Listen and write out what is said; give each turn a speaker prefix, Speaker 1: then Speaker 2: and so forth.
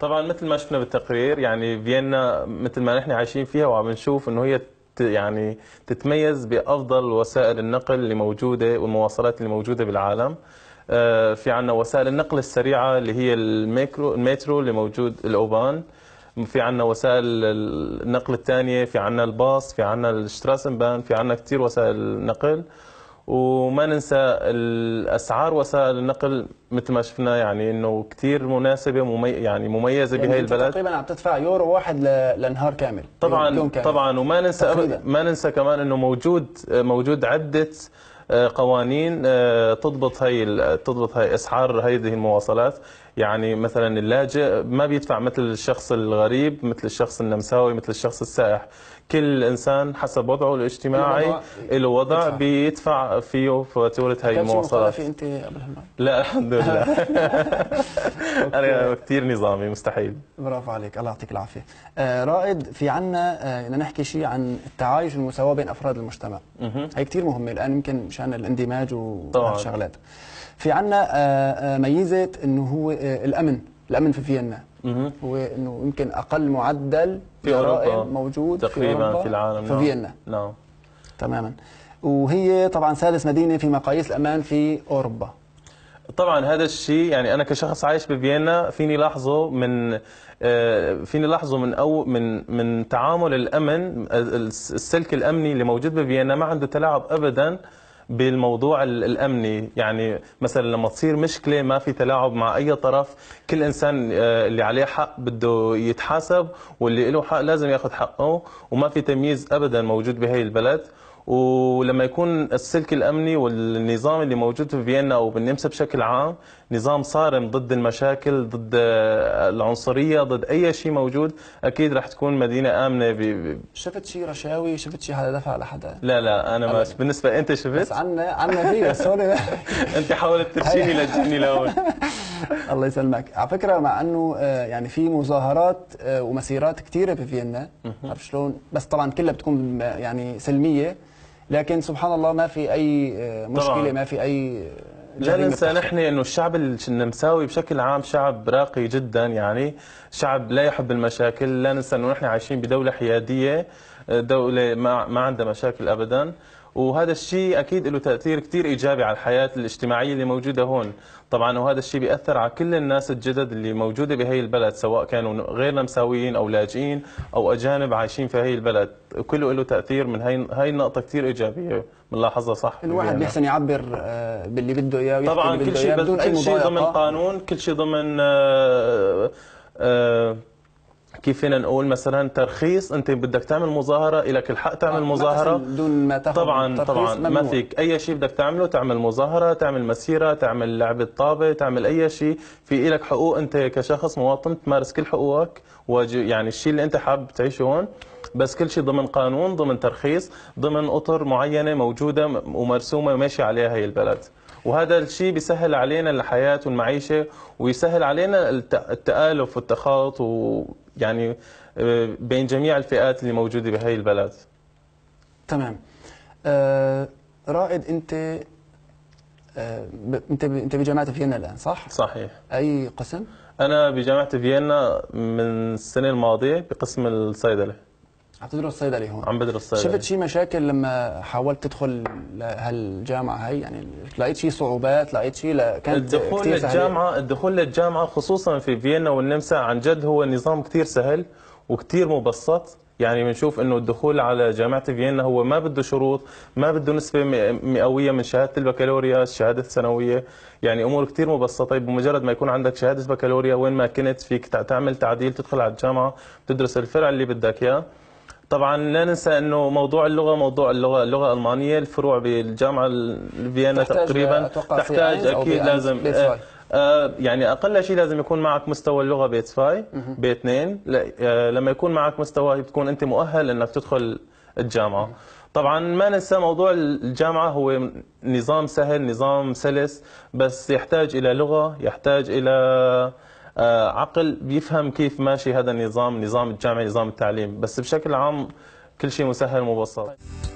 Speaker 1: طبعا مثل ما شفنا بالتقرير يعني فيينا مثل ما نحن عايشين فيها وعم نشوف انه هي يعني تتميز بافضل وسائل النقل اللي موجوده والمواصلات اللي موجوده بالعالم آه، في عندنا وسائل النقل السريعه اللي هي الميكرو المترو اللي موجود الاوبان في عندنا وسائل النقل الثانيه في عندنا الباص في عندنا الشتراسنبان في عندنا كثير وسائل نقل وما ننسى الاسعار وسائل النقل مثل ما شفنا يعني انه كثير مناسبه ممي... يعني مميزه يعني بهي البلد تقريبا
Speaker 2: عم تدفع يورو واحد ل... لنهار كامل طبعا كامل. طبعا وما ننسى
Speaker 1: ما ننسى كمان انه موجود موجود عده آه، قوانين آه، تضبط هي تضبط هي اسعار هذه المواصلات يعني مثلا اللاجئ ما بيدفع مثل الشخص الغريب مثل الشخص النمساوي مثل الشخص السائح كل انسان حسب وضعه الاجتماعي له وضع بيدفع فيه فاتوره هي المواصلات
Speaker 2: انت قبل
Speaker 1: لا الحمد لله انا كثير نظامي مستحيل
Speaker 2: برافو عليك الله يعطيك العافيه آه، رائد في عنا آه، بدنا نحكي شيء عن التعايش والمساواه بين افراد المجتمع هي كثير مهمه الان يمكن مشان الاندماج وهالشغلات في عنا آه، ميزه انه هو الامن الامن في فيينا وانه يمكن اقل معدل في اوروبا موجود تقريبا في, أوروبا في العالم في نعم. فيينا نعم تماما وهي طبعا ثالث مدينه في مقاييس الامان في اوروبا
Speaker 1: طبعا هذا الشيء يعني انا كشخص عايش بفيينا فيني لاحظه من آه، فيني لاحظه من او من من تعامل الامن آه، السلك الامني اللي موجود بفيينا ما عنده تلاعب ابدا بالموضوع الامني يعني مثلا لما تصير مشكله ما في تلاعب مع اي طرف كل انسان آه، اللي عليه حق بده يتحاسب واللي له حق لازم ياخذ حقه وما في تمييز ابدا موجود بهي البلد ولما يكون السلك الامني والنظام اللي موجود في فيينا او بالنمسا بشكل عام نظام صارم ضد المشاكل ضد العنصريه ضد اي شيء موجود اكيد راح تكون مدينه امنه ب...
Speaker 2: شفت شيء رشاوي شفت شيء حدا دفع على حدا
Speaker 1: لا لا انا ما بالنسبه انت شفت بس عنا
Speaker 2: عنا في بس هون
Speaker 1: انت حاولت ترشيني لتجيني لهون الله يسلمك على فكره
Speaker 2: مع انه آه، يعني في مظاهرات آه، ومسيرات كثيره بفيينا عرفت شلون بس طبعا كلها بتكون آه، يعني سلميه لكن سبحان الله ما في أي آه، مشكلة طبعا. ما في أي آه،
Speaker 1: لا ننسى نحن انه الشعب النمساوي بشكل عام شعب راقي جدا يعني شعب لا يحب المشاكل لا ننسى انه نحن عايشين بدوله حياديه آه، دوله ما, ما عندها مشاكل ابدا وهذا الشيء اكيد له تاثير كثير ايجابي على الحياه الاجتماعيه اللي موجوده هون طبعا وهذا الشيء بياثر على كل الناس الجدد اللي موجوده بهي البلد سواء كانوا غير نمساويين او لاجئين او اجانب عايشين في هي البلد كله له تاثير من هي هاي النقطه كثير ايجابيه بنلاحظها صح الواحد يعني بيحسن يعبر آه، باللي بده اياه طبعا كل شيء بدون كل شيء ضمن قانون كل شيء ضمن آه، آه، كيف فينا نقول مثلا ترخيص انت بدك تعمل مظاهره لك الحق تعمل آه، مظاهره
Speaker 2: دون ما تاخذ طبعا طبعا ما فيك
Speaker 1: اي شيء بدك تعمله تعمل مظاهره تعمل مسيره تعمل لعبه طابه تعمل اي شيء في لك حقوق انت كشخص مواطن تمارس كل حقوقك يعني الشيء اللي انت حابب تعيشه هون بس كل شيء ضمن قانون ضمن ترخيص ضمن اطر معينه موجوده ومرسومه وماشي عليها هي البلد وهذا الشيء بيسهل علينا الحياة والمعيشة ويسهل علينا التآلف والتخاط و يعني آه، بين جميع الفئات اللي موجوده بهي البلد
Speaker 2: تمام آه، رائد انت آه، انت انت بجامعه فيينا الان صح صحيح اي قسم
Speaker 1: انا بجامعه فيينا من السنه الماضيه بقسم الصيدله عم تدرس صيدلي هون عم بدرس صيدلي شفت
Speaker 2: شي مشاكل لما حاولت تدخل لهالجامعه هي يعني
Speaker 1: لقيت شي صعوبات لقيت شي كان الدخول للجامعه الدخول للجامعه خصوصا في فيينا والنمسا عن جد هو نظام كثير سهل وكثير مبسط يعني بنشوف انه الدخول على جامعه فيينا هو ما بده شروط ما بده نسبه مئويه من شهاده البكالوريا الشهاده الثانويه يعني امور كثير مبسطه طيب بمجرد ما يكون عندك شهاده بكالوريا وين ما كنت فيك تعمل تعديل تدخل على الجامعه تدرس الفرع اللي بدك اياه طبعا لا ننسى انه موضوع اللغه موضوع اللغه اللغه الالمانيه الفروع بالجامعه فيينا تقريبا آه، تحتاج اكيد لازم آه، آه، يعني اقل شيء لازم يكون معك مستوى اللغه بيت 2 بي 2 لما يكون معك مستوى بتكون انت مؤهل انك تدخل الجامعه طبعا ما ننسى موضوع الجامعه هو نظام سهل نظام سلس بس يحتاج الى لغه يحتاج الى آه، عقل بيفهم كيف ماشي هذا النظام نظام الجامعي نظام التعليم بس بشكل عام كل شيء مسهل ومبسط